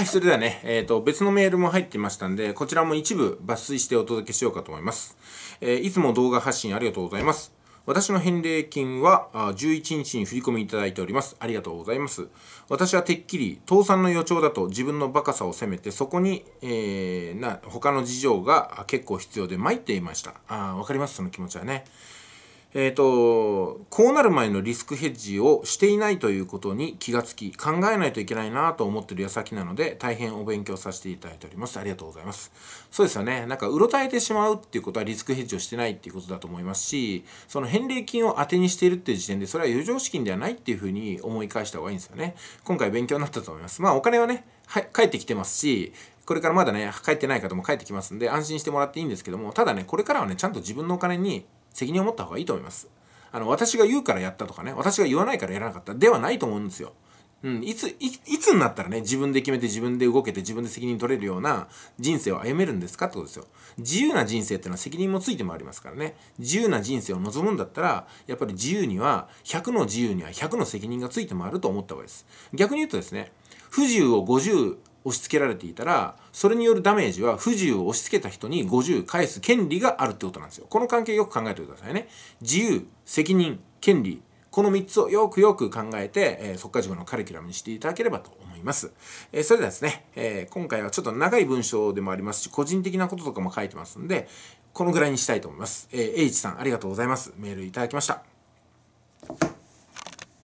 はい、それではね、えっ、ー、と、別のメールも入ってましたんで、こちらも一部抜粋してお届けしようかと思います。えー、いつも動画発信ありがとうございます。私の返礼金は11日に振り込みいただいております。ありがとうございます。私はてっきり倒産の予兆だと自分のバカさを責めて、そこに、えー、な他の事情が結構必要で参っていました。あわかります、その気持ちはね。えーと、こうなる前のリスクヘッジをしていないということに気がつき考えないといけないなと思ってる矢先なので大変お勉強させていただいておりますありがとうございますそうですよねなんかうろたえてしまうっていうことはリスクヘッジをしてないっていうことだと思いますしその返礼金を当てにしているっていう時点でそれは余剰資金ではないっていうふうに思い返した方がいいんですよね今回勉強になったと思いますまあお金はねはい、帰ってきてますし、これからまだね、帰ってない方も帰ってきますんで、安心してもらっていいんですけども、ただね、これからはね、ちゃんと自分のお金に責任を持った方がいいと思います。あの、私が言うからやったとかね、私が言わないからやらなかったではないと思うんですよ。うん、いつい、いつになったらね、自分で決めて自分で動けて自分で責任取れるような人生を歩めるんですかってことですよ。自由な人生ってのは責任もついてもありますからね。自由な人生を望むんだったら、やっぱり自由には、100の自由には100の責任がついてもあると思った方がいいです。逆に言うとですね、不自由を50押し付けられていたらそれによるダメージは不自由を押し付けた人に50返す権利があるってことなんですよこの関係よく考えてくださいね自由責任権利この3つをよくよく考えて、えー、速化塾のカリキュラムにしていただければと思います。えー、それではですね、えー、今回はちょっと長い文章でもありますし、個人的なこととかも書いてますんで、このぐらいにしたいと思います。えー、H さんありがとうございます。メールいただきました。